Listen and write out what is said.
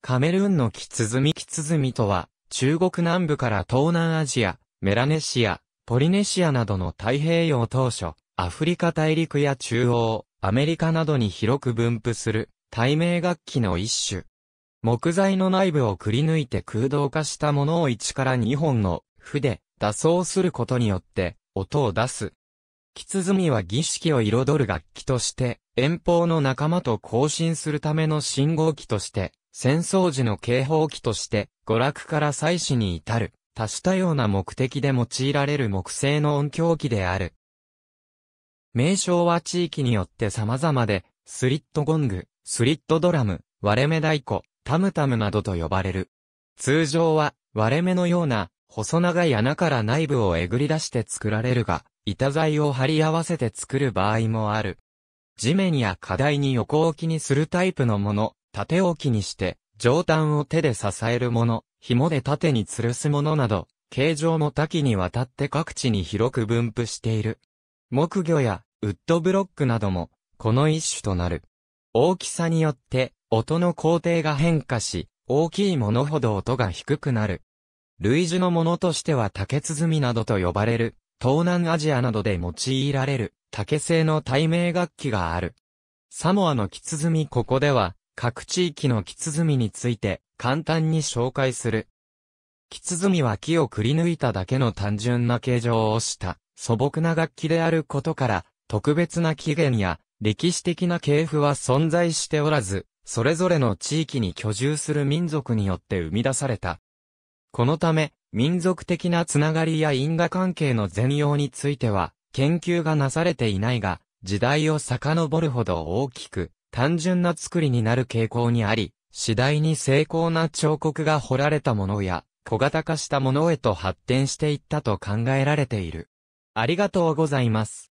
カメルーンのキツズミキツズミとは、中国南部から東南アジア、メラネシア、ポリネシアなどの太平洋当初、アフリカ大陸や中央、アメリカなどに広く分布する、対名楽器の一種。木材の内部をくり抜いて空洞化したものを1から2本の筆、打奏することによって音を出す。キツズミは儀式を彩る楽器として、遠方の仲間と交信するための信号機として戦争時の警報器として、娯楽から祭祀に至る、多種多様な目的で用いられる木製の音響機である。名称は地域によって様々で、スリットゴング、スリットドラム、割れ目太鼓、タムタムなどと呼ばれる。通常は、割れ目のような、細長い穴から内部をえぐり出して作られるが、板材を貼り合わせて作る場合もある。地面や課題に横置きにするタイプのもの、縦置きにして、上端を手で支えるもの、紐で縦に吊るすものなど、形状も多岐にわたって各地に広く分布している。木魚やウッドブロックなども、この一種となる。大きさによって、音の工程が変化し、大きいものほど音が低くなる。類似のものとしては竹鼓などと呼ばれる、東南アジアなどで用いられる、竹製の対名楽器がある。サモアの木鼓ここでは、各地域の木鼓について簡単に紹介する。木鼓は木をくり抜いただけの単純な形状をした素朴な楽器であることから、特別な起源や歴史的な系譜は存在しておらず、それぞれの地域に居住する民族によって生み出された。このため、民族的なつながりや因果関係の全容については、研究がなされていないが、時代を遡るほど大きく単純な作りになる傾向にあり、次第に精巧な彫刻が彫られたものや、小型化したものへと発展していったと考えられている。ありがとうございます。